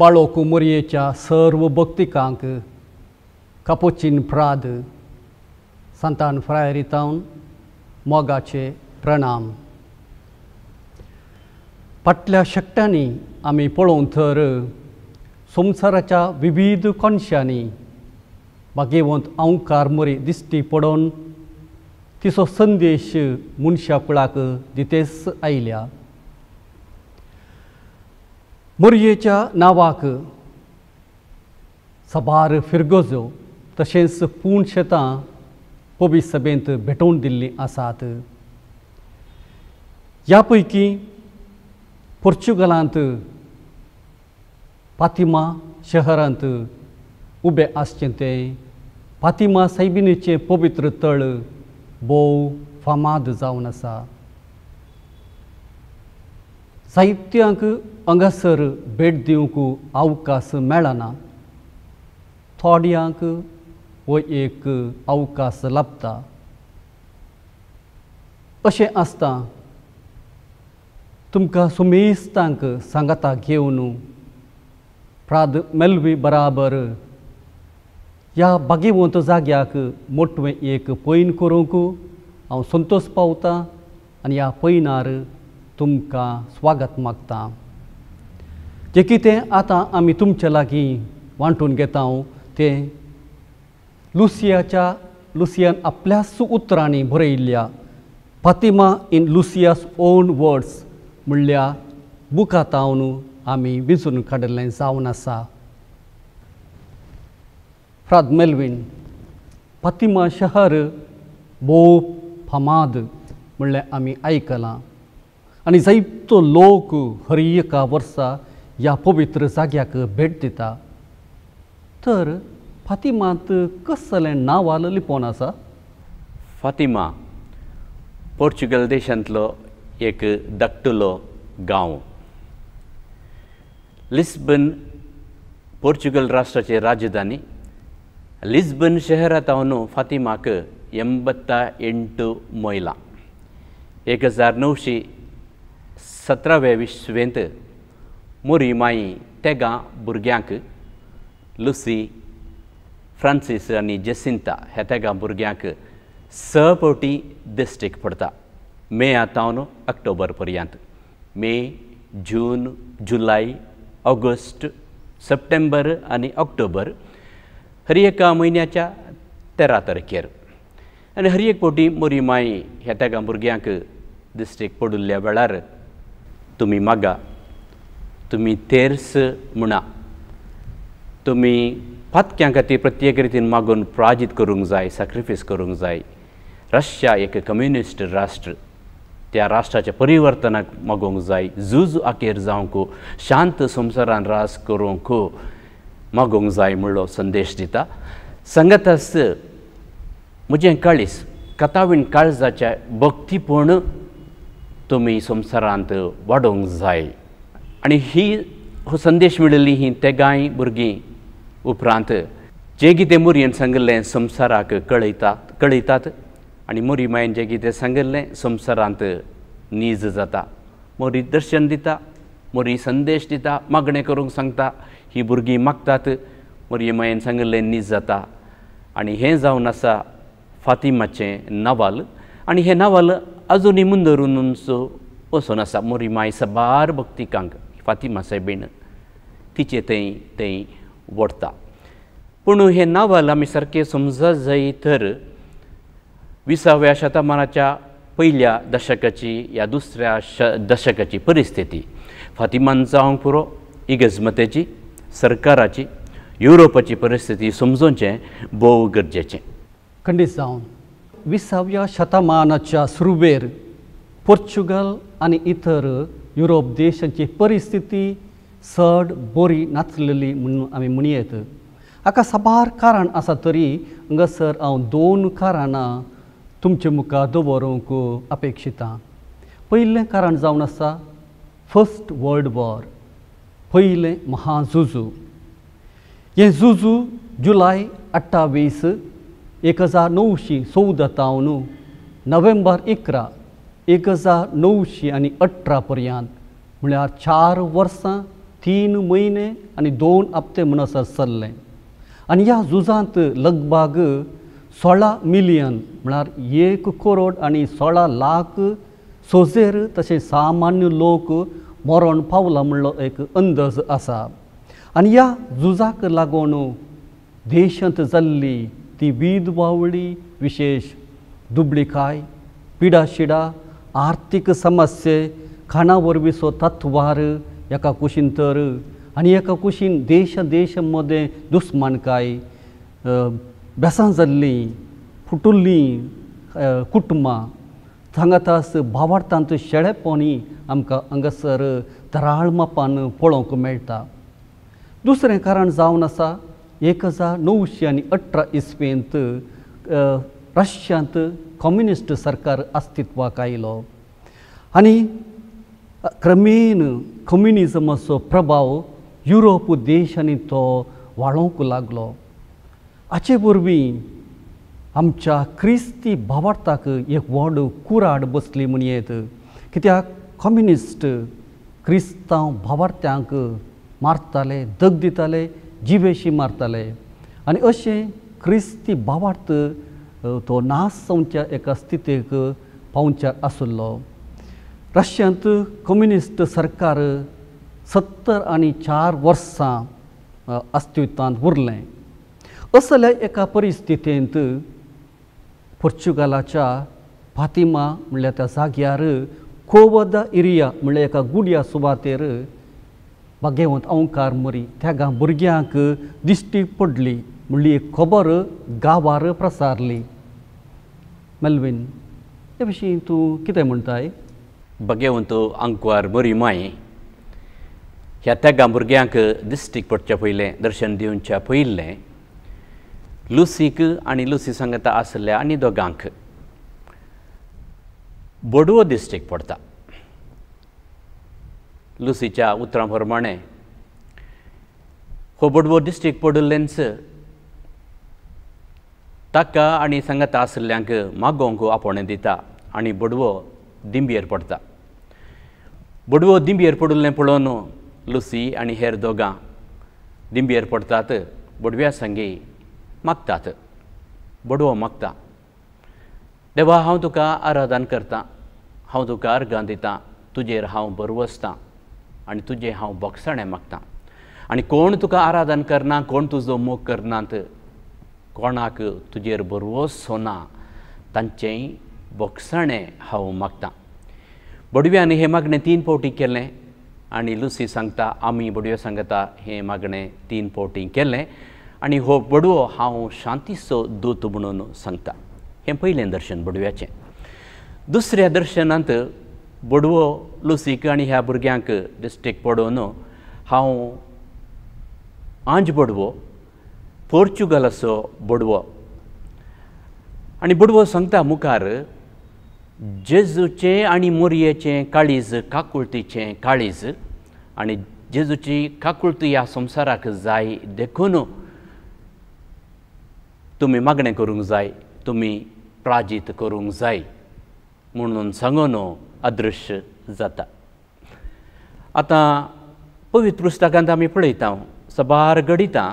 बालोकु मुरियेच्या सर्व भक्तिकांक कापोचीन प्राद संतान फ्रायरितावन मोगाचे प्रणाम फाटल्या शकट्यांनी आमी पळोवन तर संसाराच्या विविध कोनशांनी बागेवंत अंकार मोरी दिश्टी पडून तिचो संदेश कुळाक दितेस आयल्या मुरयेच्या नावाक सबार फिरगोजो तशेंच पूण शेतां पोबी सभेंत भेटोवन दिल्लीं आसात ह्या पैकी पोर्चुगलांत पातिमा शहरांत उबे आसचें ते पातिमा सायबिनीचें पवित्र तळ भोव फामाद जावन आसा साहित्यांक हंगासर भेट दिवंक अवकाश मेळना थोड्यांक वो एक अवकाश लाभता अशें आसता तुमकां सुमेस्तांक सांगता घेवन प्राद मेलवी बराबर ह्या बागेवंत जाग्याक मोटवें एक पैन करूंक हांव संतोष पावतां आनी ह्या पैनार तुमकां स्वागत मागतां जे कितें आतां आमी तुमचे लागीं वांटून घेता तें लुसियाच्या लुसियान आपल्या सुउतरांनी बरयल्ल्या Fatima in Lucia's own words म्हणल्या हांव आमी विचून काडिल्लें जावन आसा फ्राद मेल्वीन फातिमा शहर बो फामाद म्हणलें आमी आयकलां आनी जायतो लोक हर एका वर्सा या पवित्र जाग्याक भेट दिता तर फातिमांत कसलें नांवाल लिपोवन आसा फातिमा पोर्चुगल देशांतलो एक धाकटुलो गांव लिस्बन पोर्चुगल राष्ट्राची राजधानी लिस्बन शहरांतून फातिमाक एंबत्ता एंट मोयला एक हजार सतराव्या Murimayi, Tegan Bourguianque, Lucy, Francis आणि जसिंता ह्या तेगा भुरग्यांक स फावटी दिश्टीक पडटा मे आतावन ऑक्टोबर पर्यंत May June July August September आनी ऑक्टोबर हर एक म्हयन्याच्या तेरा तारखेर आनी हर एक फावटी मोरी माई ह्या तेगा भुरग्यांक दिश्टीक पडिल्ल्या वेळार तुमी मागा तुम्ही तेर्स म्हणा तुम्ही पातक्यां खातीर प्रत्येक रितीन मागून पराजीत करूंक जाय सॅक्रिफायस करूंक जाय रशिया एक कम्युनिस्ट राष्ट्र त्या राष्ट्राच्या परिवर्तनाक मागोवंक जाय झूज आखेर जावंक शांत संसारान रास करूंक मागोवंक जाय म्हणलो संदेश दिता संगतस म्हजें काळीस कथावीण काळजाच्या भक्तीपूर्ण तुमी संवसारांत वाडोवंक जाय आनी ही हो संदेश मेळिल्ली ही तेगांय भुरगीं उपरांत जें कितें मोरयेन सांगिल्लें संवसाराक कळयतात कळयतात आनी मोरी मायेन जें कितें सांगिल्लें संवसारांत नीज जाता मोरी दर्शन दिता मोरी संदेश दिता मागणें करूंक सांगता ही भुरगीं मागतात मोरये मायेन सांगिल्लें नीज जाता आनी हें जावन आसा फातिमाचें नावाल आनी हें नावाल आजुनी मुंदरून वचून आसा मोरी माय सबार भक्तिकांक फातिमा सायबीण तिचे ते ते वडता पण हे नावल आम्ही सारखे समजत जाई तर विसाव्या शतमानाच्या पहिल्या दशकाची या दुसऱ्या श दशकाची परिस्थिती फातिमांचा जावंक पुरो इगजमतेची सरकाराची युरोपाची परिस्थिती समजोवचें भोव गरजेचे खंडित जावन विसाव्या शतमानाच्या सुरवेर पोर्चुगल आणि इतर युरोप देशांची परिस्थिती चड बोरी नाचलेली म्हणून आम्ही म्हणी येत हाका साबार कारण आसा तरी हंगासर हांव दोन कारणां तुमचे मुखार दवरूंक अपेक्षितां पयलें कारण जावन आसा फस्ट वर्ल्ड वॉर पयलें महाजुजू हे जुजू जुलाय अठ्ठावीस एक हजार णवशी चवदा तावन नोव्हेंबर इकरा एक हजार नऊशे आणि अठरा पर्यंत म्हळ्यार चार वर्सां तीन म्हयने आनी दोन हप्ते म्हणसर चल्लें आनी ह्या झुजांत लगभाग सोळा मिलियन म्हळ्यार एक करोड आनी सोळा लाख सोजेर तशें सामान्य लोक मरण पावला म्हणलो एक अंदाज आसा आनी ह्या झुजाक लागून देशांत जाल्ली ती वीद वावळी विशेष दुबळीकाय पिडाशिडा आर्थिक समस्ये खाणा वरवीं वार एका कुशीन तर आणि एका कुशीन देश देश मदें दुस्मानकाय बेसां जाल्लीं फुटुल्लीं कुटुंबां सांगातास भावार्थांत शेळेपोणी आमकां हांगासर मापान पळोवंक मेळटा दुसरें कारण जावन आसा एक हजार णवशे आनी अठरा इस्वेंत रशियांत कम्युनिस्ट सरकार अस्तित्वाक आयो आणि क्रमेन कम्युनिजमाचो प्रभाव युरोप देशांनी तो वाळोवंक लागलो हाचे वरवीं आमच्या क्रिस्ती भावार्थाक एक व्हड कुराड बसली येत कित्याक कम्युनिस्ट क्रिस्तांव भावार्थ्यांक मारताले दग दिताले जिवेशी मारताले आनी अशें क्रिस्ती भावार्थ तो 에가 एका स्थितीक पावच्या आसलो रशियांत कम्युनिस्ट सरकार सत्तर आनी चार वर्सां अस्तित्वांत उरले असल्या एका परिस्थितींत पोर्चुगालाच्या फातिमा म्हणल्या त्या जाग्यार कोवदा एरिया म्हणल्यार एका गुडिया सुवातेर भाग्यवंत ओंकार मरी त्या भुरग्यांक दिश्टी पडली म्हणली खबर गावार प्रसारली मेल्वीन हे भशेन तूं कितें म्हणटाय भाग्यवंत आंकवार बरी माय ह्या तेगा भुरग्यांक दिश्टीक पडच्या पयलें दर्शन दिवच्या पहिले लुसीक आणि लुसी संगता आसल्या आनी दोगांक बडवो दिश्टीक पडता लुसीच्या उतरां प्रमाणे हो बडवो दिश्टीक पडलेंच ताका आणि संगत आसल्यांक मागोंक आपोणे दिता आनी बुडवो दिंबयेर पडटा बुडवो दिंबयेर पडुलने पळोवन लुसी आणि हेर दोगां दिंबियर पडतात बुडव्या संगी मागतात बडवो मागता देवा हांव तुका आराधन करता हांव तुका अर्घां दितां तुजेर हांव बरवसतां आनी तुजें हांव बक्षणें मागतां आणि कोण तुका आराधन करना कोण तुजो मोग करनात कोणाक तुजेर बरवो सोना तांचेंय बोक्षणें हांव मागतां बडव्यान हें मागणें तीन पावटी केलें आनी लुसी सांगता आमी बडव्यो सांगता हें मागणें तीन पावटी केलें आनी हो बडवो हांव शांतीचो दूत म्हणून सांगता हें पयलें दर्शन बडव्याचें दुसऱ्या दर्शनांत बडवो लुसीक आनी ह्या भुरग्यांक डिस्ट्रीक्ट पडोवन हांव आंज बडवो पोर्चुगलाचो बुडवो आनी बुडवो सांगता मुखार जेजूचें आनी मोरयेचें काळीज काकुळतीचें काळीज आनी जेजूची काकुळती ह्या संवसाराक जाय देखून तुमी मागणें करूंक जाय तुमी प्राजीत करूंक जाय म्हणून सांगून अदृश्य जाता आतां पवित्र पुस्तकांत आमी पळयता सबार घडिता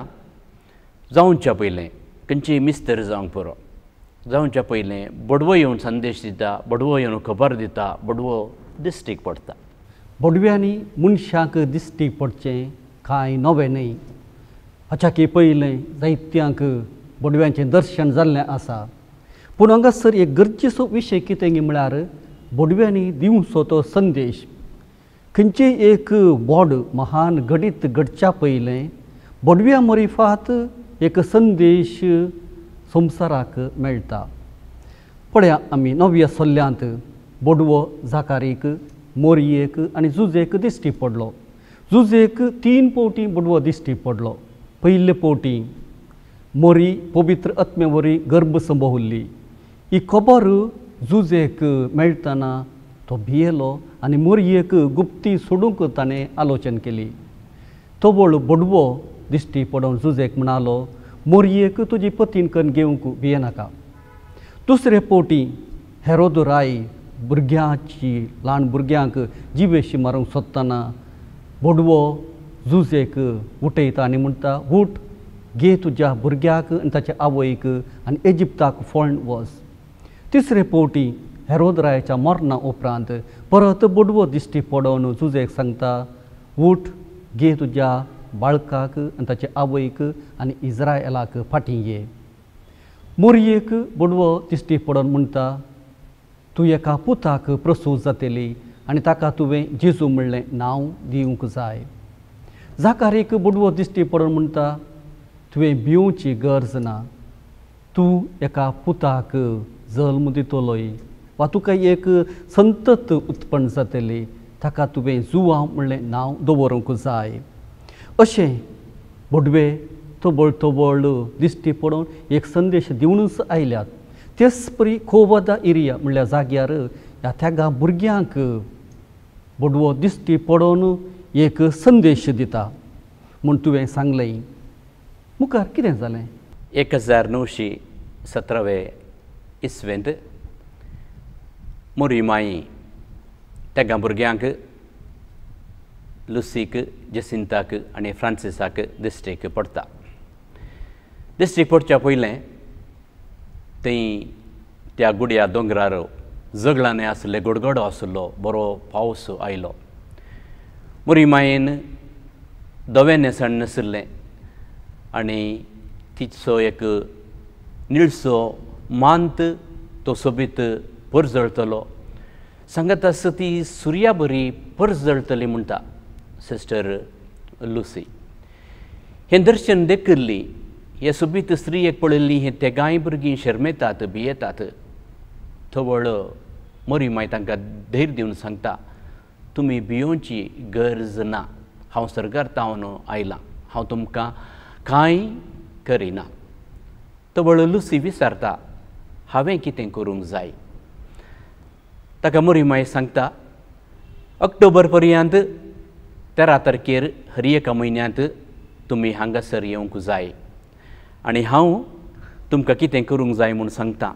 जावनच्या पयलें खंयची मिस्तर जावंक पुरो जावनच्या पयलें बडवो येवन संदेश दिता बडवो येवन खबर दिता बडवो दिश्टीक पडटा बडव्यांनी मनशाक पडचे पडचें कांय नवें न्हय हाच्याकी पयलें जायत्यांक बोडव्यांचें दर्शन जाल्लें आसा पूण हांगासर एक गरजेचो विशय कितें म्हळ्यार बोडव्यांनी दिवचो तो संदेश खंयचेय एक बोड महान घडीत घडच्या पयलें बडव्या मोरिफात एक संदेश संवसाराक मेळटा पळया आमी नव्या सल्ल्यांत बोडवो जाकारीक मोरयेक आनी जुजेक दिश्टी पडलो जुजेक तीन पोवटी बुडवो दिश्टी पडलो पयले पोवटी मोरी पवित्र आत्मेवरी गर्भ उरली ही खबर जुजेक मेळटना तो भियेलो आनी मोरयेक गुप्ती सोडूंक ताणें आलोचन केली तो बोड बोडवो दिष्टी पडोवन जुजेक म्हणालो मोरयेक तुजी पतीन कन्न घेवंक भियेनाका दुसरे पोटी हेरोद राय भुरग्यांची ल्हान भुरग्यांक जिबेशी मारूंक सोदतना बोडवो जुजेक उठयता आनी म्हणटा उठ गे तुज्या भुरग्याक आनी ताच्या आवयक आनी इजिप्ताक फोण वच तिसरे पोटी हेरोदरायच्या मरणा उपरांत परत बुडवो दिश्टी पडोवन जुजेक सांगता उठ गे तुज्या बाळकाक आणि ताचे आवयक आणि इज्रायलाक फाटींगे मोरयेक बुडवो दिश्टी पडोन म्हणटा तूं एका पुताक प्रसूत जातली आनी ताका तुवें जेजू म्हणलें नांव दिवंक जाय जाकारेक बुडवो दिश्टी पडोन म्हणटा तुवें भिवची गरज ना तूं एका पुताक जल्म दितलोय वा तुका एक संतत उत्पन्न जातली ताका तुवें जुवांव म्हणलें नांव दवरूंक जाय अशें बोडवे तोबळ तोबड दिश्टी पडून एक संदेश दिवनूच आयल्यात तेच परी खोबदा एरिया म्हणल्या जाग्यार ह्या त्या भुरग्यांक बडवो दिश्टी पडून एक संदेश दिता म्हूण तुवें सांगलें मुखार कितें जालें एक हजार णवशी सतरावे इसवेंत मोरीमाई त्या भुरग्यांक लुसीक जसिंताक आणि फ्रांसिसाक ദിസ്ട്രിക്ക് पडता ദിസ്ട്രിക്ക് पडच्या पहिले ते त्या गुड्या दोंगरार जगलाने आसले गडगडो आसलो बरो पाऊस आयलो मुरी मायेन धवें नेसण आणि आनी तिचो एक निळसो मांत तो सोबीत परजळतलो सांगत आसा ती सुर्या बरी परजळतली म्हणटा सिस्टर लुसी दर्शन dekirli, ia subit istri ek polili he tegai भुरगीं शर्मेतात भियेतात Thowal मरी माय तांकां धैर्य दिवन सांगता तुमी भियोची गरज ना हांव तावन आयलां हांव तुमकां कांय करिना थवळ लुसी विचारता हांवें कितें करूंक जाय ताका मोरीमाय सांगता ऑक्टोबर पर्यंत तेरा तारखेर हर एका म्हयन्यांत तुमी हांगासर येवंक जाय आनी हांव तुमकां कितें करूंक जाय म्हूण सांगता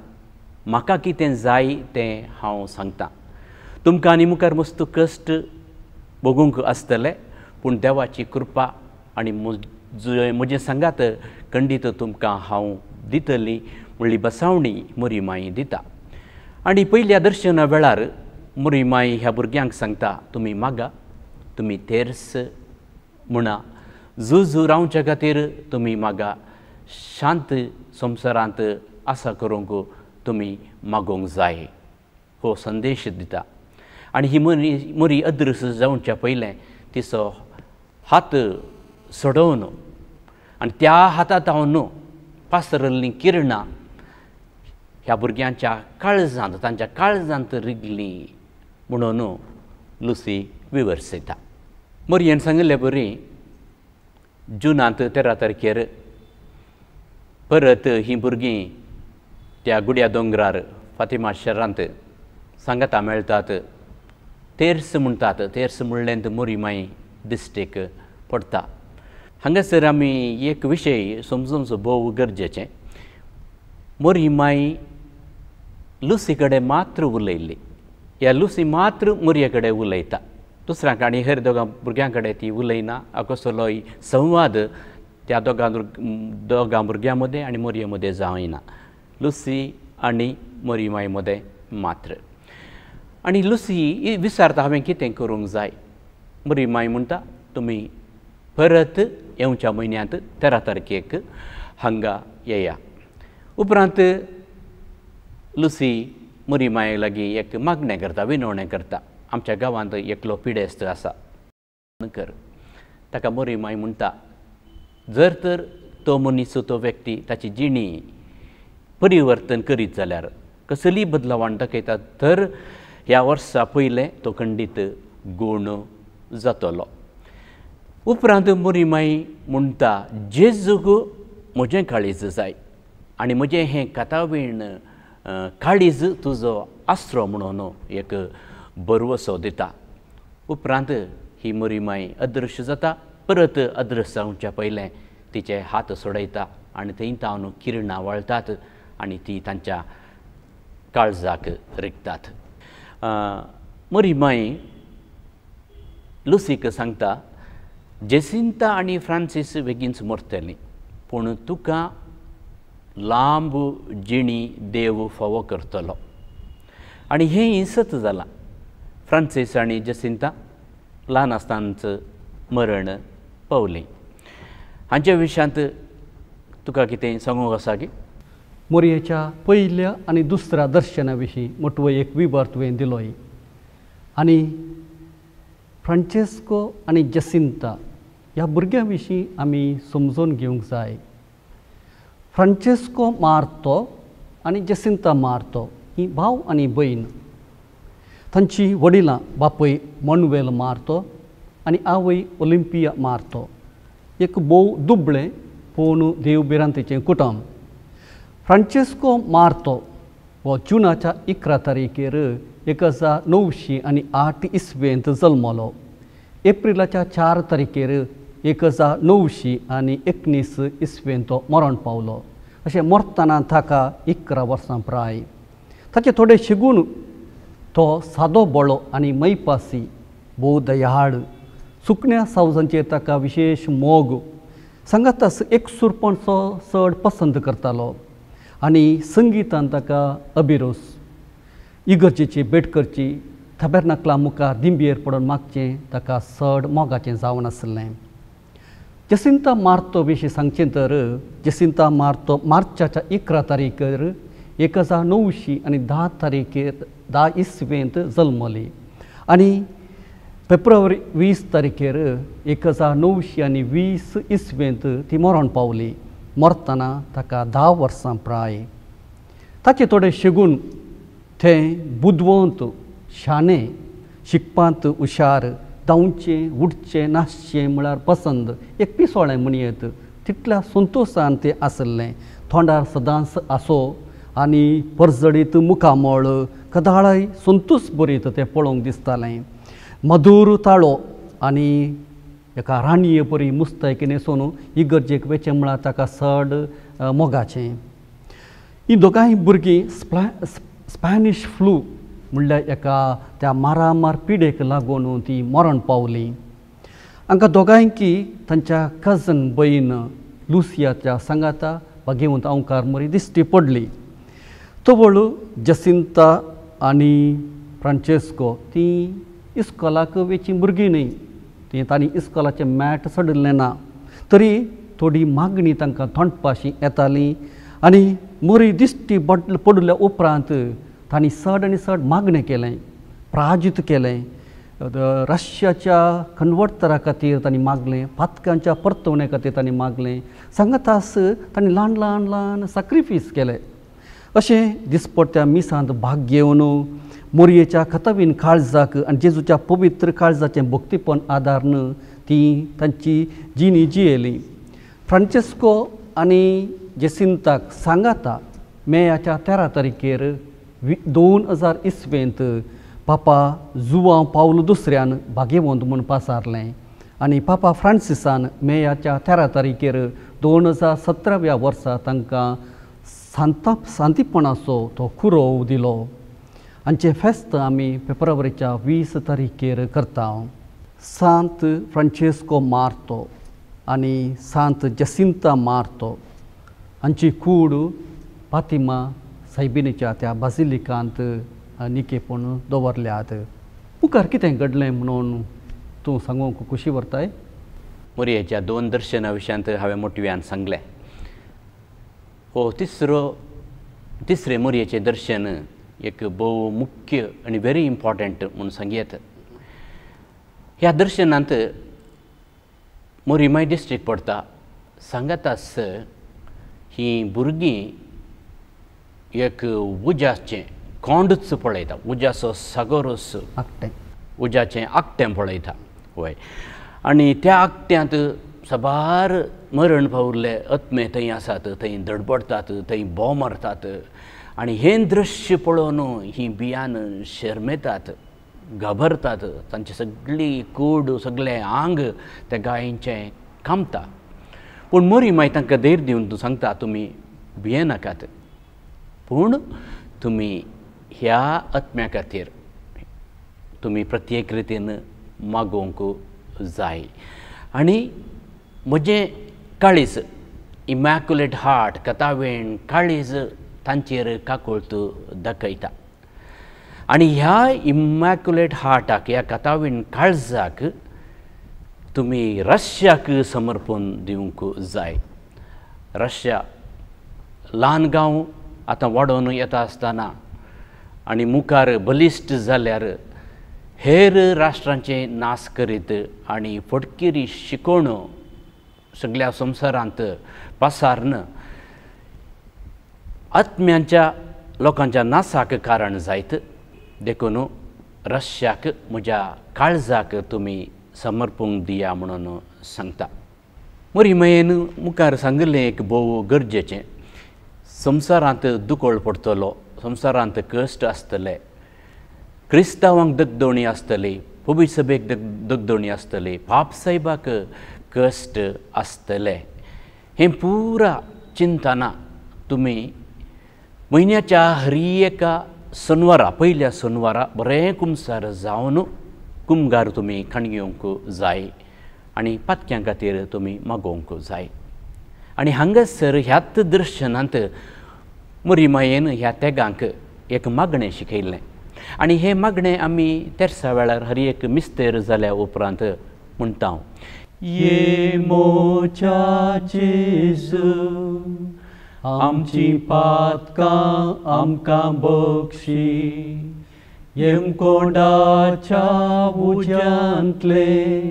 म्हाका कितें जाय तें हांव सांगता तुमकां आनी मुखार मस्त कश्ट भोगूंक आसतले पूण देवाची कृपा आनी म्हजे सांगात खंडीत तुमकां हांव दितली म्हणली बसावणी मुरी माई दिता आनी पयल्या दर्शना वेळार मुरी माई ह्या भुरग्यांक सांगता तुमी मागा तुमी तेर्स म्हणा झूज रावच्या खातीर तुमी मागा शांत संवसारांत आसा करूंक तुमी मागोंक जाय हो संदेश दिता आनी ही मरी मरी अदृश्य जावच्या पयलें तिचो हात सोडोवन आनी त्या हातांत हांव न्हू पासरल्लीं किरणां ह्या भुरग्यांच्या काळजांत तांच्या काळजांत रिगली म्हणून लुसी ವಿವರಿಸಿದ್ದ ಮೊರಿಯನ್ ಸಂಗಲೆ ಬುರಿ ಜೂನ್ ಅಂತ ತೆರ ತಾರೀಕಿಯರು ಪರತ್ ಹಿ ಭುರ್ಗಿ त्या गुड्या दोंगरार फातिमा शरांत सांगाता मेळटात तेर्स म्हणटात तेर्स म्हणलें मोरी माई डिस्ट्रीक पडटा हांगासर आमी एक विशय समजून भोव गरजेचें मोरी माई लुसी कडेन मात्र उलयल्ली ह्या लुसी मात्र मोरये कडेन उलयता दुसऱ्या आनी हेर दोघां भुरग्यां कडेन ती उलयना हा संवाद त्या दोगां दोगां भुरग्यां मदें आनी मोरये मदें जावंना लुसी आनी मोरिमाय मदें मात्र आनी लुसी विचारता हांवें कितें करूंक जाय मोरिमाय म्हणटा तुमी परत येवच्या म्हयन्यांत तेरा तारखेक हांगा येया उपरांत लुसी मोरिमाये लागीं एक मागणें करता विनवणें करता आमच्या गांवांत एकलो पिडेस्त आसा कर ताका मोरी माय म्हणटा जर तर तो मनीस तो व्यक्ती ताची जिणी परिवर्तन करीत जाल्यार कसली बदलावण दाखयतात तर ह्या वर्सा पयलें तो खंडीत गूण जातलो उपरांत मोरीमाई म्हणटा जग म्हजें काळीज जाय आनी म्हजें हें कातावीण काळीज तुजो आसरो म्हणून एक बरवसो दिता उपरांत ही मरी अदृश्य जाता परत अदृश्य जावच्या पयलें तिचे हात सोडयता आणि थंय तावन किरणां वळतात आणि ती तांच्या काळजाक रिगतात मरी लुसीक सांगता जेसिंता आणि फ्रांसीस बेगीन मरतली पूण तुका लांब जिणी देव फावो करतलो आणि हे सत जालां फ्रान्सिस आणि जसिंता लहान असतानाचं मरण पावले हांच्या विशयांत तुका कितें सांगूंक आसा की मोरयेच्या पयल्या आनी दुसऱ्या दर्शना विशीं मोटवो एक विबर तुवें दिलोय आनी फ्रांचेस्को आनी जसिंता ह्या भुरग्यां विशीं आमी समजून घेवंक जाय फ्रांचेस्को मारतो आनी जसिंता मारतो ही भाव आनी भयण त्यांची वडिलां बापूय मनवेल मारतो आणि आवई ओलिंपिया मारतो एक भोव दुबळे पोन देव बिरांतीचें कुटुंब फ्रांचेस्को मारतो व जुनाच्या इकरा तारखेर एक हजार णवशी आणि आठ इसवेंत जल्मलो एप्रिलाच्या चार तारखेर एक हजार णवशी आणि एकनीस इसवेंत तो मरण पावलो असे मरतना ताका इकरा वर्सां प्राय ताचे थोडे शिगून तो सादो बळो आणि मैपासी बौद्ध याड सुकण्या सावजांचे ताका विशेष मोग संगात एक सुरपणचो चड पसंत करतालो आणि संगीतान ताका अबिरोस इगर्जेची बेटकरची थबेरनाकला मुखार दिंबियेर पडून मागचे ताका चड मोगाचे जावन आसले जसिंता मार्तो विशीं सांगचे तर जसिंता मार्तो मार्चाच्या इकरा तारीखेर एक हजार णवशीं आणि धा तारीखेर धा इसवेंत जल्मली आणि फेब्रुवारी वीस तारखेर एक हजार णवशी आणि वीस इसवेंत ती मरण पावली मरतना ताका धा वर्सां प्राय ताचे थोडे शिगून थे बुदवंत शाने शिकपांत हुशार धांवचें उडचें नासचे म्हळ्यार पसंद एक पिसोळे म्हणयेत तितल्या संतोशान तें आसलें थोंडार सदांच आसो आनी परजडीत मुखामळ कदाळय संतोष बरयत ते पळोवंक दिसतालें मधुर ताळो आणि एका राणये परी सोनू ही इगर्जेक वेचें म्हळ्यार ताका सड मोगाचें ही दोगांय भुरगीं स्पॅ स्पॅनिश फ्लू म्हणल्यार एका त्या मारामार पिडेक लागून ती मरण पावली हांकां दोगांयकी तांच्या कजन भयण लुसियाच्या सांगाता घेवन ओंकार मरी दिश्टी पडली तवळू जसिंता आणि फ्रांचेस्को ती इस्कॉलाक वेची भुरगीं न्ही ती तांणी इस्कॉलाचें मॅट सड ना तरी थोडी मागणी तांकां थोंडपाशी येताली आनी मोरी दिश्टी बड पडल्या उपरांत तांणी सड आनी सड मागणें केलें प्राजीत केलें रशियाच्या कन्वर्तरा खातीर तांणी मागलें पातकांच्या परतवण्या खातीर तांणी मागलें सांगतास तांणी ल्हान ल्हान ल्हान सॅक्रिफीस केलें असे दिसपट्ट्या मिसांत भाग घेवन मोरयेच्या खतबीन काळजाक आनी जेजूच्या पवित्र काळजाचें भक्तीपण आदारन ती तांची जिणी जियेली फ्रांचेस्को आनी जेसिंताक सांगाता मेयाच्या तेरा तारखेर दोन हजार इसवेंत पापा जुवां पावल दुसऱ्यान भाग्यवंत म्हूण पासारलें आनी पापा फ्रांसिसान मेयाच्या तेरा तारखेर दोन हजार सतराव्या वर्सा तांकां सांताप सांतीपणाचो तो खुरो दिलो आमचे फेस्त आम्ही फेब्रुवारीच्या वीस तारखेर करता सांत फ्रांचेस्को मारतो आणि सांत जसिंता मार्तो हांची कूड फातिमा सायबिनीच्या त्या बाजिलिकांत निकेपण दवरल्यात मुखार कितें घडलें म्हणून तूं सांगूंक खुशी व्हरताय मोरयेच्या दोन दर्शना विशयांत हांवें मोटव्यान सांगलें हो तिसरो तिसरे मोरयेचें दर्शन एक भोव मुख्य आनी व्हेरी इम्पॉर्टंट म्हूण सांग ह्या दर्शनांत मोरीमाय डिस्ट्रिक्ट पडटा सांगतास ही भुरगीं एक उज्याचें कोंडच पळयता उज्याचो सागोरस उज्याचें आकटें पळयता हय आणि त्या आकट्यांत सबार मरण पावले अत्मे थंय आसात थंय धडपडतात थंय बॉ मारतात आणि हे दृश्य पळोवन ही बियान शर्मेतात घाबरतात तांची सगळी कूड सगळें आंग त्या गायेंचें कामता पूण मरी मागीर तांकां धैर्य दिवन तूं सांगता तुमी भियेनाकात पूण तुमी ह्या आत्म्या खातीर तुमी प्रत्येक रितीन मागोवंक जाय आनी म्हजें काळीज इमॅक्युलेट हार्ट कथावेण काळीज तांचेर काकोळत दाखयता आणि ह्या इमॅक्युलेट हार्टाक ह्या कथावेण काळजाक तुमी रशियाक समर्पण दिवंक जाय रशिया ल्हान गांव आतां वाडोवन येता आसतना आनी मुखार बलिश्ट जाल्यार हेर राष्ट्रांचे नाश करीत आणि फटकिरी शिकोवण्यो सगळ्या संसारांत पासारन आत्म्यांच्या लोकांच्या नासाक कारण जायत देखून रश्याक म्हज्या काळजाक तुम्ही समर्पूंक दिया म्हणून सांगता मोरिमयेन मुखार सांगिल्लें एक भोव गरजेचें संवसारांत दुकोळ पडतलो संवसारांत कश्ट आसतले क्रिस्तांवांक दगदोणी आसतली पुबी सभेक दग दगदोणी आसतली पाप साहेबाक कष्ट आसतले हे पुरा चिंतना तुमी महिन्याच्या हरी एका सोनवारा पहिल्या सोनवारा बरें कुमसार जाऊन कुमगार तुमी खणग्योंक जाय आणि पातक्यां खातीर तुमी मागोवंक जाय आणि हांगासर ह्याच दर्शनांत मुरिमायेन ह्या तेगांक एक मागणें शिकयल्लें आनी हें मागणें आमी तेरसा वेळार हर एक मिस्तेर जाल्या उपरांत म्हणटा e mocea ce Am cipat ca am ca băcși, Em kodacea ujantle,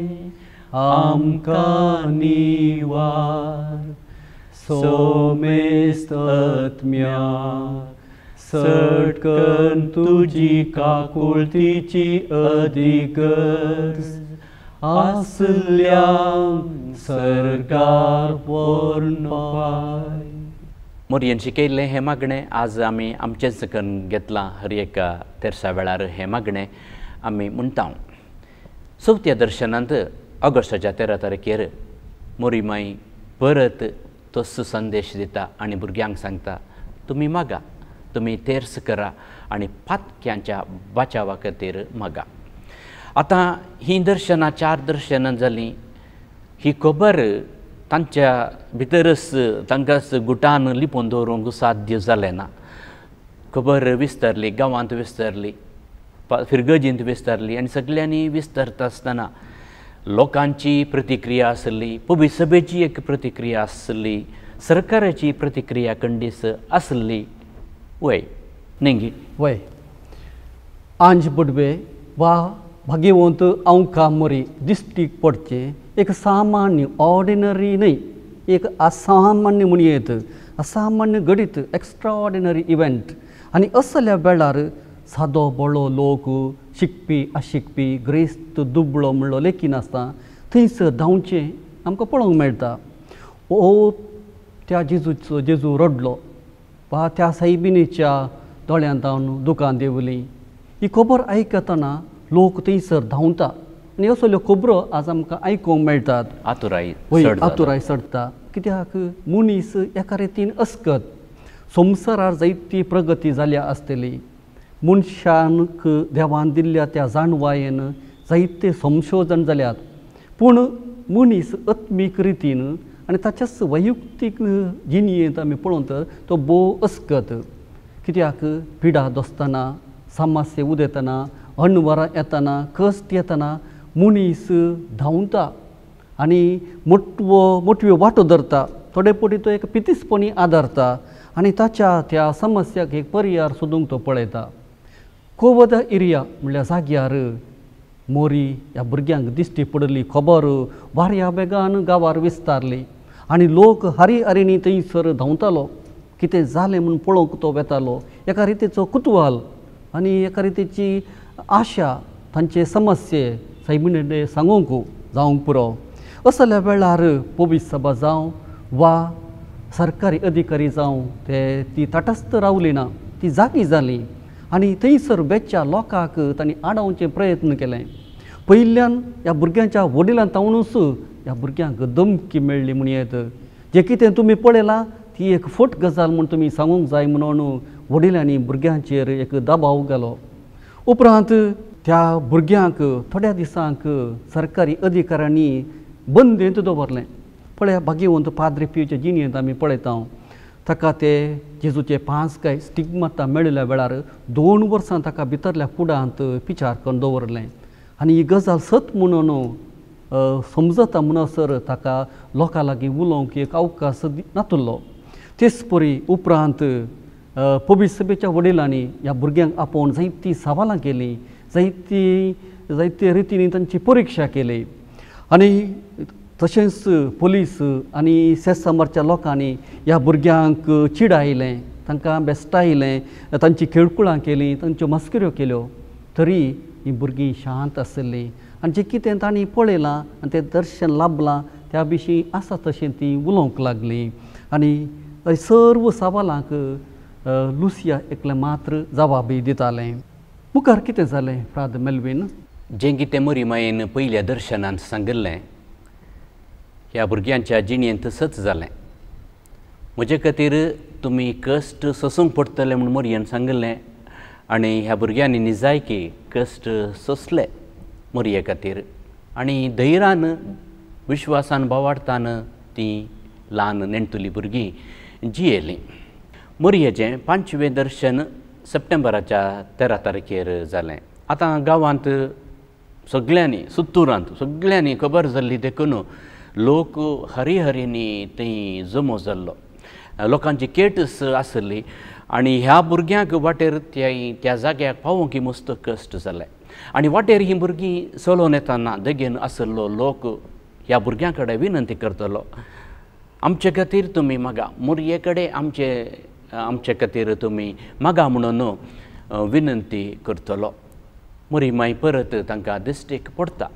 am ca nivar, Somest atmiar, Sărcăn tugi ca cultici adică आसल्या सरकार पूर्ण मोरियन केल्लें हें मागणें आज आमी आमचेच सकन घेतलां हर एका तेरसा वेळार हें मागणें आमी म्हणटा चवथ्या दर्शनांत ऑगस्टाच्या तेरा तारखेर मोरीमाई परत तो संदेश दिता आनी भुरग्यांक सांगता तुमी मागा तुमी तेर्स करा आनी पातक्यांच्या बचावा खातीर मागा आतां ही दर्शनां चार दर्शनां जालीं ही खबर तांच्या भितरच तांकां गुटान लिपोवन दवरूंक साध्य जालें ना खबर विस्तारली गांवांत विस्तारली फिरगजींत विस्तारली आनी सगल्यांनी विस्तारता आसतना लोकांची प्रतिक्रिया आसली सभेची एक प्रतिक्रिया आसली सरकाराची प्रतिक्रिया कंडीस आसली वय नेंगी वय आंज बुडबे वा भाग्यवंत औंका मोरी डिस्ट्रिक्ट पडचे एक सामान्य ऑर्डिनरी नाही एक असामान्य म्हण असामान्य घडीत एक्स्ट्रा ऑर्डिनरी इव्हेंट आणि असल्या वेळार सादो बळो लोक शिकपी आशिकपी ग्रेस्त दुबळो म्हणलो नसता थंयसर धांवचें आमकां पळोवंक मेळटा ओ त्या जेजूचो जेजू रडलो वा त्या साईबिनीच्या दोळ्यांत धांवन दुकान देवली ही खबर आयकतना लोक थंयसर धांवता आनी ह्यो खबरो आज आमकां आयकूंक मेळटात आतुराय आतुराय सरता कित्याक मनीस एका रितीन असकत संवसारार जायती प्रगती जाल्या आसतली मनशांक देवान दिल्ल्या त्या जाणवायेन जायते संशोधन जाल्यात पूण मनीस अत्मीक रितीन आनी ताच्याच वैयक्तीक जिणयेंत आमी पळोवन तर तो बो अस्कत कित्याक पिडा दोस्ताना समस्या उदेतना अणवरां येतना कस्त येतना मुनीस धावता आणि मोठव मोटव्यो वाटो धरता थोडे पोटी तो एक पितीसपणी आदारता आणि ताच्या त्या समस्याक एक पर्याय सोदूंक तो पळयता कोवद एरिया म्हणल्या जाग्यार मोरी ह्या भुरग्यांक दिश्टी पडली खबर वाऱ्या बेगान गांवार विस्तारली आणि लोक हरी हरिणी थंयसर धांवतालो कितें जालें म्हूण पळोवंक तो वेतालो एका रितीचो कुतवाल आनी एका रितीची आशा तांचे समस्ये सैमिने सांगूंक जावंक पुरो असल्या वेळार पोवीस सभा जावं वा सरकारी अधिकारी जावं ते ती तटस्थ रावली ना ती जागी जाली आनी थंयसर बेच्या लोकांक तांणी आडावचे प्रयत्न केले पयल्यान ह्या भुरग्यांच्या वडिलां तावणूच ह्या भुरग्यांक धमकी मेळ्ळी म्हण येत जे कितें तुमी पळयलां ती एक फट गजाल म्हूण तुमी सांगूंक जाय म्हणून वडिलांनी भुरग्यांचेर एक दबाव गेलो उपरांत त्या भुरग्यांक थोड्या दिसांक सरकारी अधिकाऱ्यांनी बंदेंत दवरलें पळया भाग्यवंत पाद्रे पिवचे जिणेंत आमी पळयता ताका ते जेजूचे पांच काय स्टिग्मता मेळिल्ल्या वेळार दोन वर्सां ताका भितरल्या कुडांत पिचार करून दवरलें आनी ही गजाल सत म्हणून समजता म्हणसर ताका लोकां लागीं उलोवंक एक अवकाश नातुल्लो तेच परी उपरांत पोबी सभेच्या वडिलांनी या भुरग्यांक आपोवन जैती सवालां केली ती जायते रितीन त्यांची परिक्षा केली आणि तसेच पोलीस आणि सेस लोकांनी ह्या भुरग्यांक चीड आयले तांकां बेस्टायलें तांची खेळकुळां केली तांच्यो मस्कऱ्यो केल्यो तरी ही भुरगीं शांत आसली आनी जे कितें तांणी पळयलां आनी तें दर्शन लाभलां त्या विशीं आसा तशें तीं उलोवंक लागलीं आनी सर्व सवालांक Lucia Lucia eklematra zababe ditalem. Mukar kite zale, Frad जे की ते mayen पहिल्या दर्शनान सांगले ह्या भुरग्यांच्या जिणेंत सच जालें म्हजे खातीर तुमी कश्ट सोसूंक पडटले म्हूण मोरयेन सांगले आनी ह्या भुरग्यांनी निजायकी कश्ट सोसले मोरये खातीर आणि धैरान विश्वासान बोवाडतान ती लहान नेणतुली भुरगीं जियेली मोरयेचें पांचवे दर्शन सप्टेंबराच्या तेरा तारखेर झाले आता गांवांत सगळ्यांनी सुत्तुरांत सगळ्यांनी खबर जाल्ली देखून लोक हरीनी थंय जमो जाल्लो लोकांची केटस आसली आणि ह्या भुरग्यांक वाटेर त्या त्या जाग्याक ही मस्त कश्ट जाले आणि वाटेर हीं भुरगीं चलोवन येताना देगेन आसलो लोक ह्या भुरग्यां कडेन विनंती करतलो आमचे खातीर तुमी म्हाका मुरये कडेन आमचे आमचे खातीर तुमी मागा म्हणून विनंती करतलो म्हरी माय परत तांकां दिश्टीक पडटा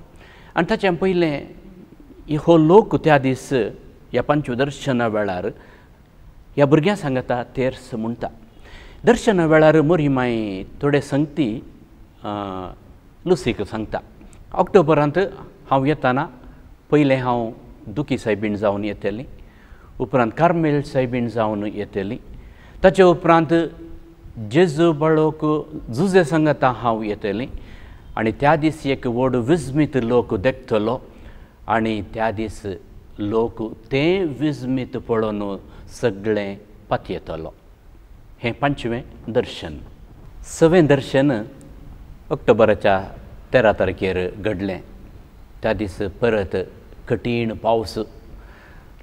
आनी ताचें पयलें हो लोक त्या दीस ह्या पंचदर्शना वेळार ह्या भुरग्यांक सांगता तेर्स म्हणटा दर्शना वेळार मोरी माय थोडे संगती लुसीक सांगता ऑक्टोबरांत हांव येताना पयलें हांव दुकी सायबीण जावन येतलें उपरांत कार्मेल सायबीण जावन येतलीं ताचे उपरांत जेजू बाळोक जुजे संगता हांव येतली आणि त्या दीस एक व्हड विस्मीत लोक देखतलो आणि त्या दीस लोक ते विस्मित पळोवन सगळे पात येतलो हें दर्शन सवे दर्शन ऑक्टोबराच्या तेरा तारखेर घडले त्या दीस परत कठीण पावस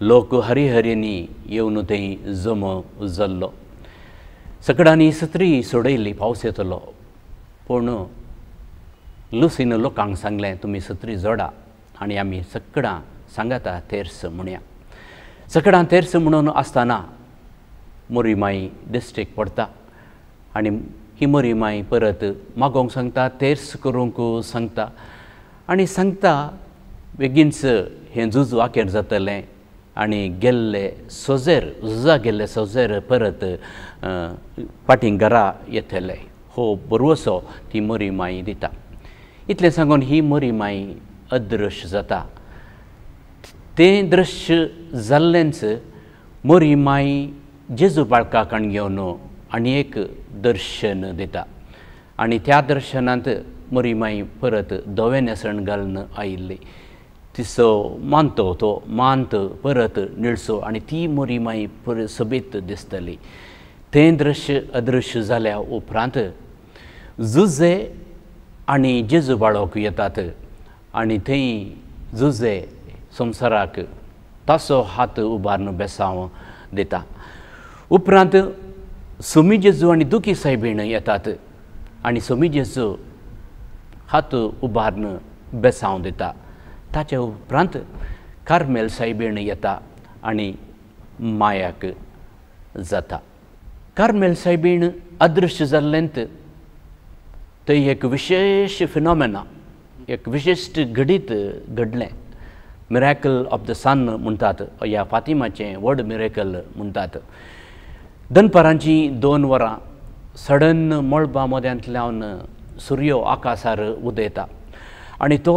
लोक हरिहरिनी येवन थंय जमो जाल्लो सकडानी सत्री सोडयली पावस येतलो पूण लुसीन लोकांक सांगले तुमी सत्री जोडा आणि आमी सकडां सांगाता तेर्स म्हणया सकडां तेर्स म्हणून असताना मोरीमाई डिस्ट्रिक्ट पडता आणि ही मोरीमाई परत मागोवंक सांगता तेर्स करूंक सांगता आणि सांगता बेगीनच हें झुजवाक्यार वाकेर जातलें आणि गेल्ले सोजेर उजा गेल्ले सोजेर परत पाटींगरा घरा येतले हो बरवसो ती मोरी माई दिता इतलें सांगून ही मोरी माई अदृश्य जाता तें दृश्य जाल्लेंच मोरी माई जेजू कण घेवन आनी एक दर्शन दिता आनी त्या दर्शनांत मोरी माई परत धवे नेसण घालून आयिल्ली तिसो मानतो तो मानत परत निळसो आणि ती मोरी माई पर सभेत दिसतली ते दृश्य अदृश्य झाल्या उपरांत जुजे आणि जेजू बाळोक येतात आणि थंय जुजे संसाराक तसो हात उबारून बेसांव दिता उपरांत सोमी जेजू आणि दुखी सायबीण येतात आणि सोमी जेजू हात उबारून बेसांव दिता ताच्या उपरांत कार्मेल સાહેબેણે येता आनी मायाक जाता कार्मेल अदृश्य जाल्लेंत थंय एक विशेष फिनोमेना एक विशिश्ट घडीत घडलें मिरॅकल ऑफ द सन म्हणटात ह्या फातिमाचें व्हड मिरेकल म्हणटात दनपारांची दोन वरां सडन मळबा मोद्यांतल्यान सूर्य आकाशार उदयता आनी तो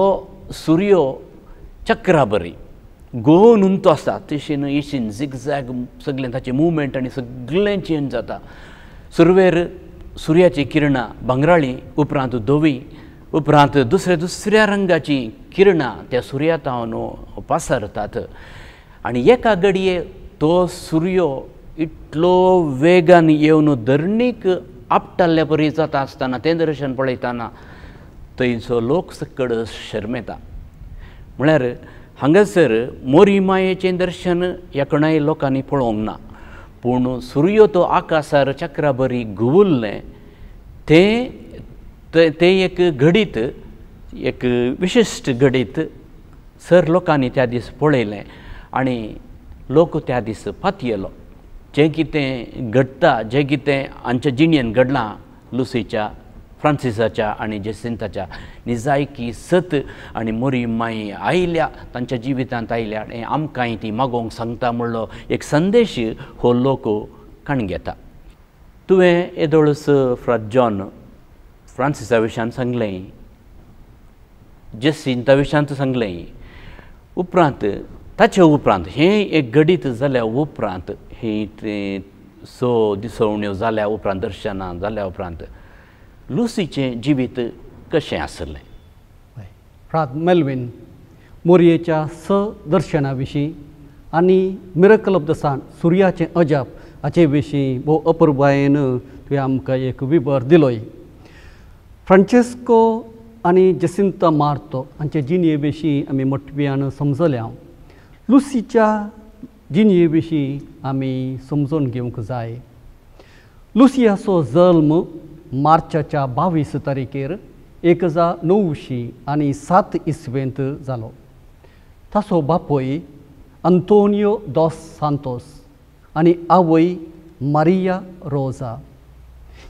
सूर्य चक्राबरी बरी गोवन उंतो आसा तेशेन येशीन झीग झॅग आणि ताचें मुवमेंट आनी सगळें चेंज जाता सुरवेर सुर्याचीं किरणां भांगराळी उपरांत धवी उपरांत दुसऱ्या दुसऱ्या रंगाची किरणां त्या सुर्यातावन पासरतात आनी एका घडये तो सुर्यो इतलो वेगान येवन धरणीक आपटाल्ल्या परी जाता आसतना तें दर्शन पळयतना थंयचो लोक सकड शर्मेता म्हळ्यार हांगासर मोरीमायेचें दर्शन एकणाय लोकांनी पळोवंक ना पूण सुर्यो तो आकासार चक्रा बरी घुंवल्लें तें तें एक घडीत एक विशिश्ट घडीत सर लोकांनी त्या दीस पळयलें आनी लोक त्या दीस पातयेलो जें कितें घडटा जें कितें आमच्या जिणेंत घडलां लुसीच्या फ्रांसिसाच्या आणि जेसिंताच्या निजायकी सत आणि मोरी माई आयल्या तांच्या जिवितांत आयल्या आणि आमकांय ती मागोवंक सांगता म्हणलो एक संदेश हो लोक काण घेता तुवें येदोळस फ्रात जॉन फ्रांसिसा विशयान सांगलें जेसिंता विशयांत सांगलें उपरांत ताचे उपरांत हें एक गडीत जाल्या उपरांत ही सो दिसवण्यो जाल्या उपरांत दर्शनां जाल्या उपरांत लुसीचे जीवित कसे आसलें फ्रात मेलविन मोरयेच्या सदर्शना विशीं आनी मिरकल ऑफ द सान सूर्याचे अजाप हाचे विशीं भोव अपुर्बायेन तुवें आमकां एक विबर दिलोय फ्रांचेस्को आनी जसिंता मार्तो हांचे जिणये विशीं आमी समजल्या लुसीच्या जिनये विशीं आमी समजून घेवंक जाय लुसियाचो जल्म मार्चच्या बावीस तारखेर एक हजार णवशी आणि सात इसवेंत जालो तसो बापूय अंतोनियो दॉस सांतोस आणि आवय मारिया रोजा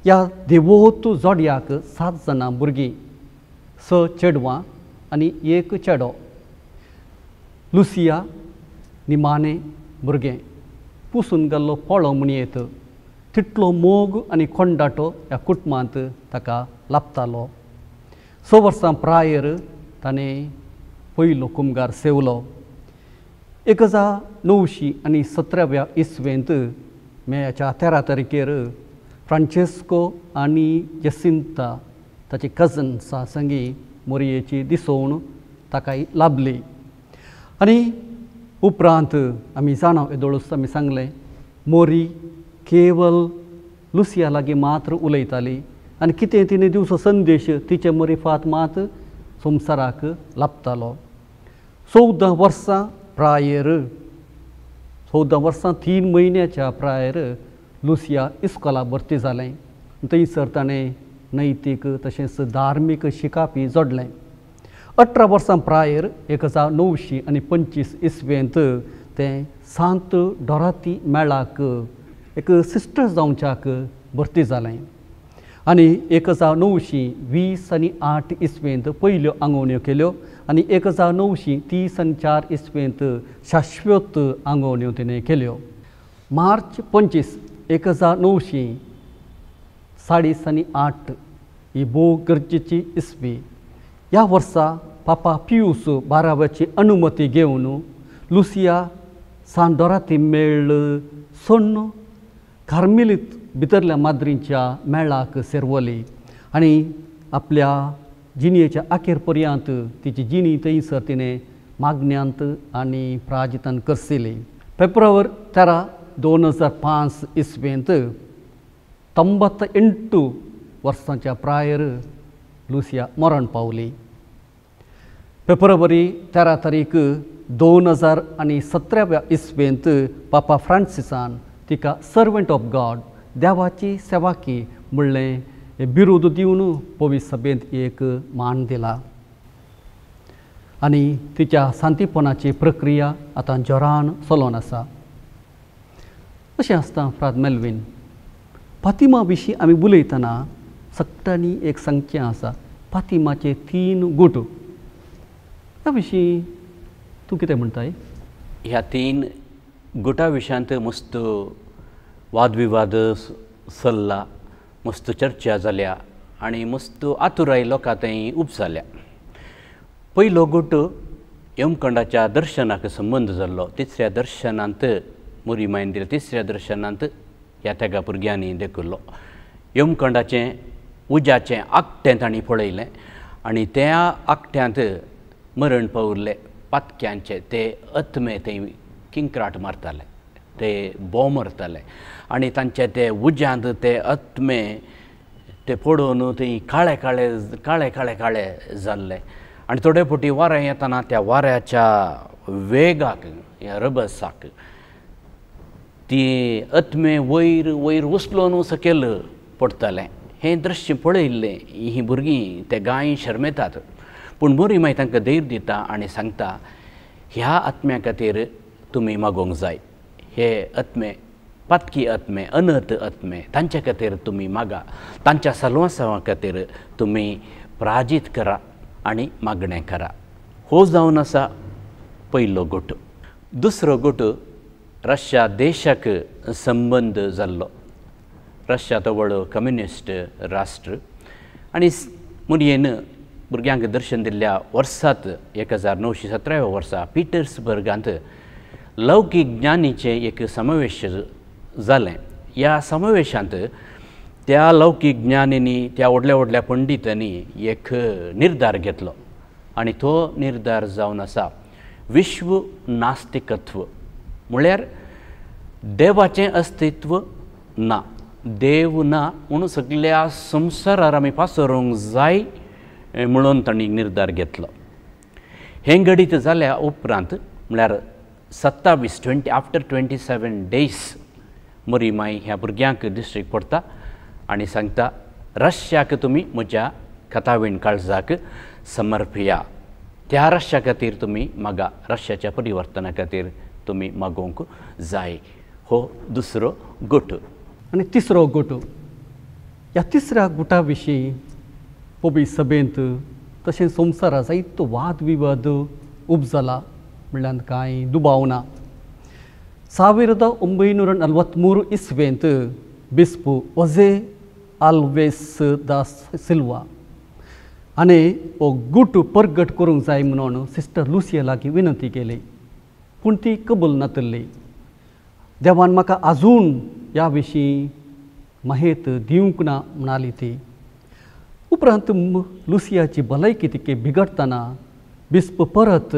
या देवोत जोड्याक सात जणां भुरगीं स चेडवां आनी एक चेडो लुसिया निमाने भुरगें पुसून गेल्लो पोळो म्हूण तितलो मोग आणि कोंडाटो ह्या कुटुंबांत ताका लाभतालो स वर्सां प्रायर ताणें पयलो कुमगार सेवलो एक हजार णवशी आनी सतराव्या इसवेंत मेयाच्या तेरा तारखेर फ्रांचेस्को आनी जसिंता ताचे कजन सासंगी मोरयेची दिसवण ताका लाभली आनी उपरांत आमी जाणव येदोळूच आमी सांगले मोरी केवळ लुसिया लागे मात्र उलयताली आणि कितें तिने दिवस संदेश तिचे मरिफात मात संसाराक लापतालो चवदा वर्सां प्रायेर चौदा वर्सां तीन म्हयन्याच्या प्रायर लुसिया इस्कॉला भरती झाले थंयसर ताणें नैतीक तशेंच धार्मीक शिकापी जोडलें अठरा वर्सां प्रायेर एक हजार णवशीं आनी पंचवीस इसवेंत तें सांत डोराती मेळाक एक सिस्टर जावंच्याक भरती जालें आणि एक हजार णवशीं वीस आणि आठ इसवेंत पयल्यो आंगवण्यो केल्यो आणि एक हजार णवशीं तीस आणि चार इसवेंत शाश्वत आंगवण्यो तिने केल्यो मार्च पंचवीस एक हजार णवशीं साडीस आणि आठ ही भोव गरजेची इसवी ह्या वर्सा पापा पियूस बाराव्याची अनुमती घेऊन लुसिया सांडोराती मेळ सोन्न कार्मेलीत भितरल्या माद्रींच्या मेळाक सेरवली आणि आपल्या जिणयेच्या आखेर पर्यंत तिची जिणी थंयसर तिने मागण्यांत आणि प्राजितान करसिली फेब्रुवार तेरा दोन हजार पांच इसवेंत ತೊಂಬತ್ತ एंटू वर्सांच्या प्रायर लुसिया मरण पावली फेब्रुवारी तेरा तारीख दोन हजार आणि सतराव्या इस्वेंत पापा फ्रांसिसान तिका सर्वंट ऑफ गॉड देवाची सेवा की म्हणलें बिरूद दिवन पवित्र सभेंत एक मान दिला आणि तिच्या शांतीपणाची प्रक्रिया आता जोरान चलोन आसा अशें आसता फ्राद मेल्वीन फातिमा विशीं आमी उलयतना सक्तांनी एक संख्या आसा फातिमाचे तीन गुट त्या विशीं तूं कितें म्हणटाय ह्या तीन विषयांत मस्त वादविवाद सल्ला मस्त चर्चा जाल्या आणि मस्त आतुराय लोकां थंय उपजाल्या पयलो गुट यमखंडाच्या दर्शनाक संबंध जाल्लो तिसऱ्या दर्शनांत मोरी मायन तिसऱ्या दर्शनांत ह्या तेगा भुरग्यांनी देखुल्लो यमखंडाचे उज्याचे आकटे तांणी पळयलें आनी त्या आकट्यांत मरण पावुल्ले पातक्यांचे ते अत्मे थंय क्राट मारताले ते बॉ मारताले आणि तांचे ते उज्यांत ते अत्मे ते पडून ते काळे काळे काळे काळे काळे जाल्ले आणि थोडे फोटी वारे येताना त्या वाऱ्याच्या वेगाक या रबसाक ती अत्मे वयर वयर उचलून सकेल पडताले हे दृश्य पळयल्लें ही भुरगीं ते गायी शर्मेतात पूण बरी मागीर तांकां धैर्य दिता आनी सांगता ह्या आत्म्या खातीर तुम्ही मागोवंक जाय हे अत्मे पातकी अत्मे अनहत अत्मे तांचे खातीर तुम्ही मागा तांच्या सल्वासांवा खातीर तुम्ही पराजित करा आणि मागणे करा हो जावन आसा पयलो गोट दुसरो गोट रशिया देशाक संबंध जाल्लो रशिया तो व्हड कम्युनिस्ट राष्ट्र आणि मुनयेन भुरग्यांक दर्शन दिल्ल्या वर्सात एक हजार णवशे सतराव्या वर्सा पिटर्सबर्गांत लौकिक ज्ञानीचे एक समावेश झाले या समावेशांत त्या लौकिक ज्ञानीनी त्या व्हडल्या ओढल्या पंडितांनी एक निर्धार घेतलो आणि तो निर्धार जावन असा विश्व नास्तिकत्व म्हळ्यार देवाचें अस्तित्व ना देव ना म्हूण सगल्या संसारार आमी पासरूंक जाय म्हणून तांणी निर्धार घेतलो हे घडीत जाल्या उपरांत म्हळ्यार सत्तावीस twenty after twenty seven days म्हरी माई ह्या भुरग्यांक डिस्ट्रीक्ट पडता आणि सांगता रश्याक तुम्ही म्हज्या कथावीण काळजाक समर्पया त्या रश्या खातीर तुम्ही मागा रश्याच्या परिवर्तना खातीर तुम्ही मागोवंक जाय हो दुसरो गट आणि तिसरो गट ह्या तिसऱ्या गुटा विशीं पोबी सभेंत तशेंच संवसारा जायतो वाद विवाद उब जाला म्हळ्यार कांय दुबाव ना ಸಾವಿರದ ಒಂಬೈನೂರ ನಲವತ್ತ್ಮೂರು ಇಸ್ವೆಂತ್ ಬಿಸ್ಪು ಒಜೆ आणि ओ गुट परगट करूंक जाय म्हणून सिस्टर की विनंती केली पण ती कबूल नातल्ली देवान म्हाका आजून ह्या विशीं माहीत दिवंक ना म्हणाली ती उपरांत लुसियाची भलायकी तिके बिघडताना बिस्प परत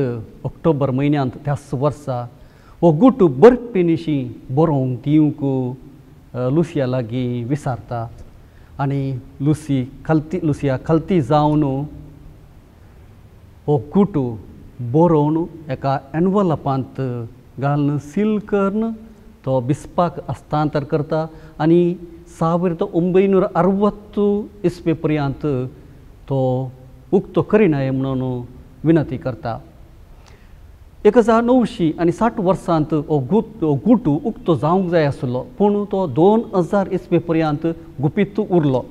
ऑक्टोबर म्हयन्यांत त्याच वर्सा हो गुट बर्पेनिशी पेनिशी बरोवंक दिवंक लुसिया लागीं विसारता आनी लुसी खलती लुसिया खलती जावन हो गुट बरोवन एका एनवलपांत घालून सील करून तो बिस्पाक हस्तांतर करता आनी ಸಾವಿರದ ಒಂಬೈನೂರ ಅರವತ್ತು इस्पे ಪರ್ಯಂತ तो उक्त करिनाय म्हणून विनंती करता एक हजार णवशीं आनी साठ वर्सांत हो गुत गुटू उक्तो जावंक जाय आसलो पूण तो दोन हजार इसवे पर्यंत गुपित उरलो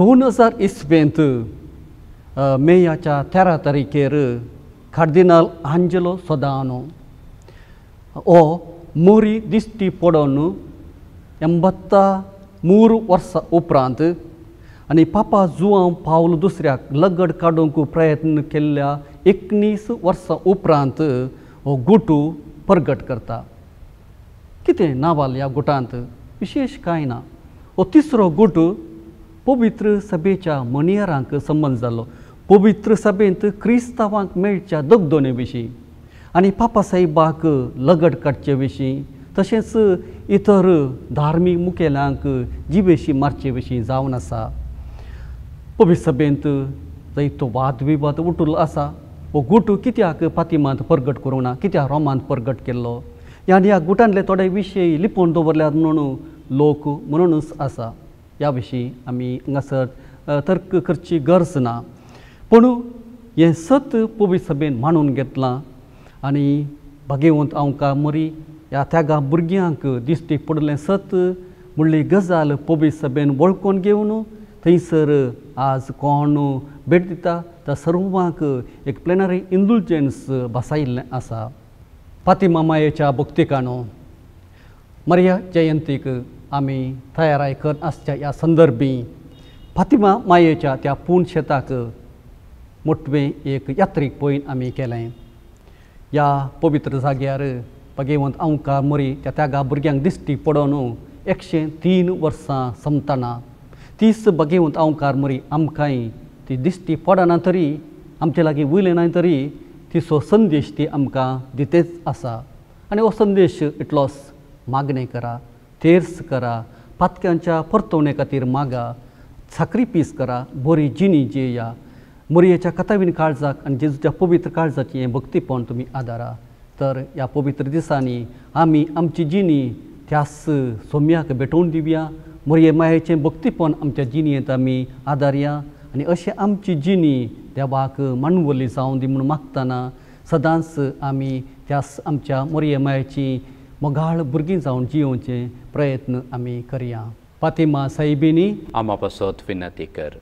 दोन हजार इसवेंत मेयाच्या तेरा तारखेर कार्दिनाल आंजलो सदानो हो मोरी दिश्टी पडून ಎಂಬತ್ತ ಮೂರು ವರ್ಷ उपरांत आणि पापा जुआम पावल दुसऱ्याक लगड काडूंक प्रयत्न केल्या एकनीस वर्सां उपरांत हो गुटू प्रगट करता कितें नावाल ह्या गुटांत विशेष कांय ना हो तिसरो गुट पवित्र सभेच्या मणियरांक संबंद जालो पवित्र सभेंत क्रिस्तावांक मेळच्या दगदोने विशीं आनी साहेबाक लगड काडचे विशीं तशेंच इतर धार्मीक मुखेल्यांक जिवेशी मारचे विशीं जावन आसा सभेंत जायतो वाद विवाद उठूल आसा गुट कित्याक फातिमांत परगट करूंक ना कित्याक रोमांत परगट केल्लो आनी ह्या गुटांतले थोडे विशय लिपोवन दवरल्यात म्हणून लोक म्हणूनच आसा ह्या विशीं आमी हांगासर तर्क करची गरज ना पूण हें सत पोवी सभेन मांडून घेतलां आनी भाग्यवंत आमकां मरी ह्या त्यागा भुरग्यांक दिश्टी पडलें सत म्हणली गजाल पोवी सभेन वळखून घेवन थंयसर आज कोण भेट दिता त्या सर्वांक एक प्लेनरी इंदुलजन्स भासायिल्लें आसा फातिमा मायेच्या भक्तीकानो मर्या जयंतीक आमी तयाराय करत आसच्या ह्या संदर्भी फातिमा मायेच्या त्या पूण शेताक मोटवें एक यात्रेक पयन आमी केलें ह्या पवित्र जाग्यार भगवंत आमकां मरी त्या त्या भुरग्यांक दिश्टी पडोन एकशे तीन वर्सां समताना तीस बगेवंत हांव मरी आमकांय ती दिश्टी पडना तरी आमचे लागीं उलयना तरी ती सो संदेश ती आमकां दितेच आसा आनी हो संदेश इतलोच मागणें करा तेर्स करा पातक्यांच्या परतवणे खातीर मागा साकरी पीस करा बोरी जिनी जेया मोरयेच्या कथावीन काळजाक आनी जेजूच्या पवित्र काळजाची हें भक्तीपण तुमी आदारा तर ह्या पवित्र दिसांनी आमी आमची जिनी त्यास सोम्याक भेटोवन दिवया मोरये मायेचें भक्तीपण आमच्या जिणेंत आमी आदारया आनी अशें आमची जिणी देवाक मांडवली जावं दी म्हूण मागतना सदांच आमी त्या आमच्या मोरये मायेची मोगाळ भुरगीं जावन जियोवचे प्रयत्न आमी करया फातिमा साईबिनी आमा पासत विनंती कर